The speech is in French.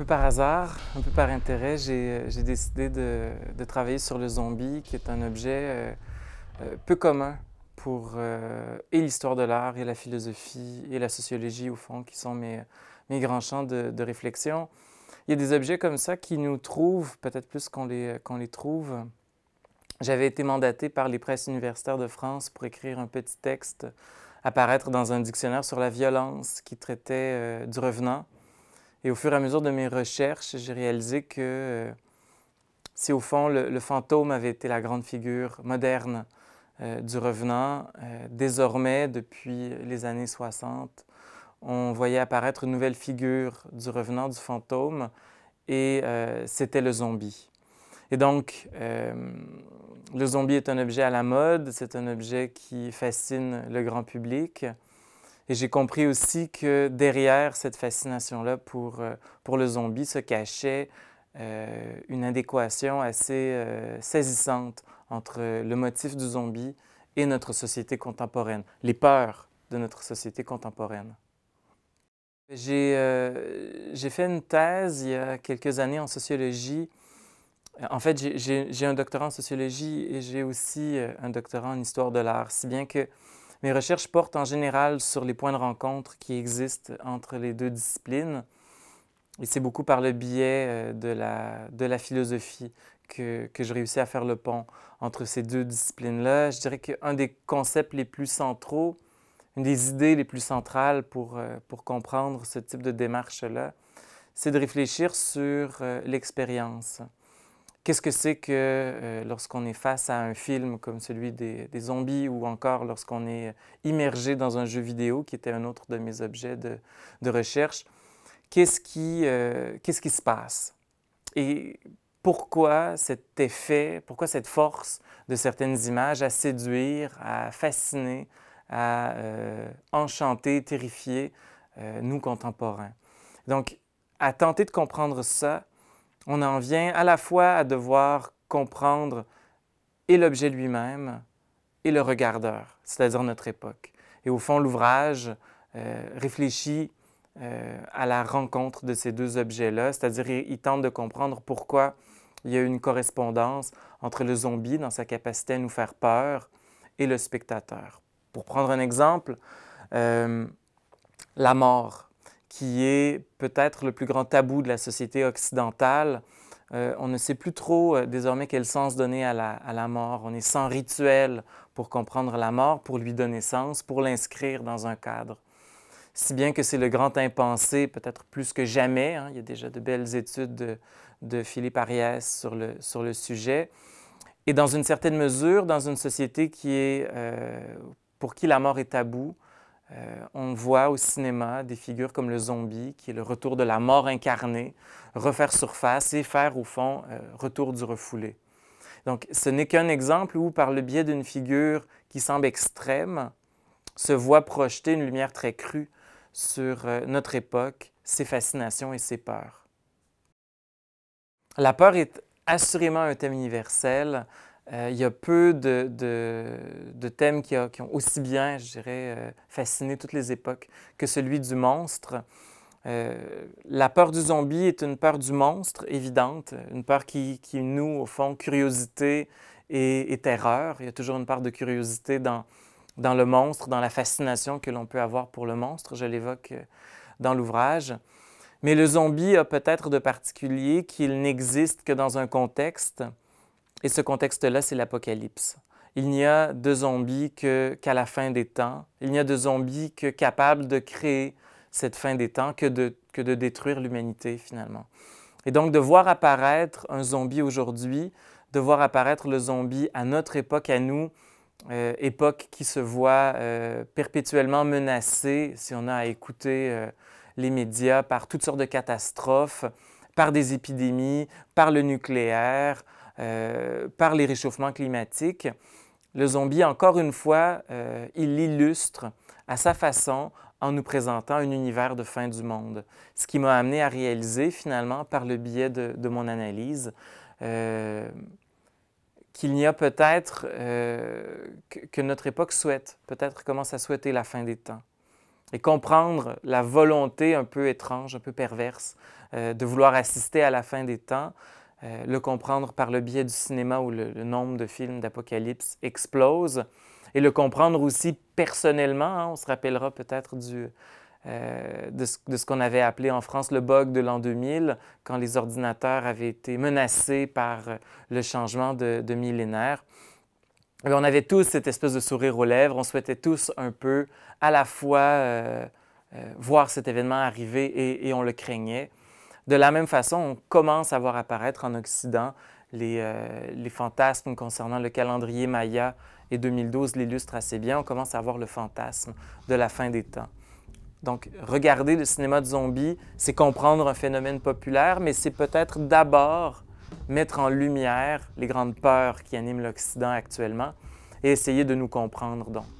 Un peu par hasard, un peu par intérêt, j'ai euh, décidé de, travailler sur le zombie, qui est un objet euh, euh, peu commun pour et l'histoire de l'art, et la philosophie, et la sociologie, au fond, qui sont mes, grands champs de, réflexion. Il y a des objets comme ça qui nous trouvent, peut-être plus qu'on les, les trouve. J'avais été mandaté par les presses universitaires de France pour écrire un petit texte apparaître dans un dictionnaire sur la violence qui traitait du revenant. Et au fur et à mesure de mes recherches, j'ai réalisé que euh, si au fond le, fantôme avait été la grande figure moderne euh, du revenant, euh, désormais, depuis les années 60, on voyait apparaître une nouvelle figure du revenant, du fantôme, et c'était le zombie. Et donc, le zombie est un objet à la mode, c'est un objet qui fascine le grand public. Et j'ai compris aussi que derrière cette fascination-là pour, euh, pour le zombie se cachait euh, une adéquation assez euh, saisissante entre le motif du zombie et notre société contemporaine, les peurs de notre société contemporaine. J'ai fait une thèse il y a quelques années en sociologie. En fait, j'ai un doctorat en sociologie et j'ai aussi un doctorat en histoire de l'art, si bien que mes recherches portent en général sur les points de rencontre qui existent entre les deux disciplines. Et c'est beaucoup par le biais euh, de la, philosophie que, je réussis à faire le pont entre ces deux disciplines-là. Je dirais qu'un des concepts les plus centraux, une des idées les plus centrales pour euh, comprendre ce type de démarche-là, c'est de réfléchir sur euh, l'expérience. Qu'est-ce que c'est que euh, lorsqu'on est face à un film comme celui des, zombies ou encore lorsqu'on est euh, immergé dans un jeu vidéo, qui était un autre de mes objets de, recherche? Qu'est-ce qui, euh, qu'est-ce qui se passe? Et pourquoi cet effet, pourquoi cette force de certaines images à séduire, à fasciner, à enchanter, terrifier nous contemporains? Donc, à tenter de comprendre ça, on en vient à la fois à devoir comprendre et l'objet lui-même et le regardeur, c'est-à-dire notre époque. Et au fond, l'ouvrage euh, réfléchit euh, à la rencontre de ces deux objets-là, c'est-à-dire il, tente de comprendre pourquoi il y a une correspondance entre le zombie dans sa capacité à nous faire peur et le spectateur. Pour prendre un exemple, euh, la mort qui est peut-être le plus grand tabou de la société occidentale. Euh, on ne sait plus trop euh, désormais quel sens donner à la, mort. On est sans rituel pour comprendre la mort, pour lui donner sens, pour l'inscrire dans un cadre. Si bien que c'est le grand impensé, peut-être plus que jamais. Hein. il y a déjà de belles études de, Philippe Ariès sur le, sujet. Et dans une certaine mesure, dans une société qui est, euh, pour qui la mort est taboue, euh, on voit au cinéma des figures comme le zombie, qui est le retour de la mort incarnée, refaire surface et faire au fond euh, retour du refoulé. Donc ce n'est qu'un exemple où, par le biais d'une figure qui semble extrême, se voit projeter une lumière très crue sur euh, notre époque, ses fascinations et ses peurs. La peur est assurément un thème universel il euh, y a peu de, thèmes qui, ont aussi bien, je dirais, euh, fasciné toutes les époques que celui du monstre. Euh, la peur du zombie est une peur du monstre, évidente, une peur qui, qui nous, au fond, curiosité et, terreur. Il y a toujours une part de curiosité dans le monstre, dans la fascination que l'on peut avoir pour le monstre, je l'évoque dans l'ouvrage. Mais le zombie a peut-être de particulier qu'il n'existe que dans un contexte et ce contexte-là, c'est l'Apocalypse. Il n'y a de zombies qu'à la fin des temps. Il n'y a de zombies que capables de créer cette fin des temps que de, que de détruire l'humanité finalement. Et donc de voir apparaître un zombie aujourd'hui, de voir apparaître le zombie à notre époque, à nous, euh, époque qui se voit euh, perpétuellement menacée, si on a à écouter euh, les médias, par toutes sortes de catastrophes, par des épidémies, par le nucléaire, euh, par les réchauffements climatiques. Le zombie, encore une fois, euh, il l'illustre à sa façon en nous présentant un univers de fin du monde, ce qui m'a amené à réaliser finalement par le biais de, mon analyse euh, qu'il n'y a peut-être que, notre époque souhaite, peut-être commence à souhaiter la fin des temps, et comprendre la volonté un peu étrange, un peu perverse de vouloir assister à la fin des temps euh, le comprendre par le biais du cinéma où le, nombre de films d'apocalypse explose, et le comprendre aussi personnellement. Hein, on se rappellera peut-être euh, de ce, qu'on avait appelé en France le bug de l'an 2000, quand les ordinateurs avaient été menacés par euh, le changement de, millénaire. on avait tous cette espèce de sourire aux lèvres, on souhaitait tous un peu à la fois voir cet événement arriver et on le craignait. De la même façon, on commence à voir apparaître en Occident les, euh, fantasmes concernant le calendrier Maya et 2012 l'illustre assez bien. On commence à voir le fantasme de la fin des temps. Donc, regarder le cinéma de zombies, c'est comprendre un phénomène populaire, mais c'est peut-être d'abord mettre en lumière les grandes peurs qui animent l'Occident actuellement et essayer de nous comprendre donc.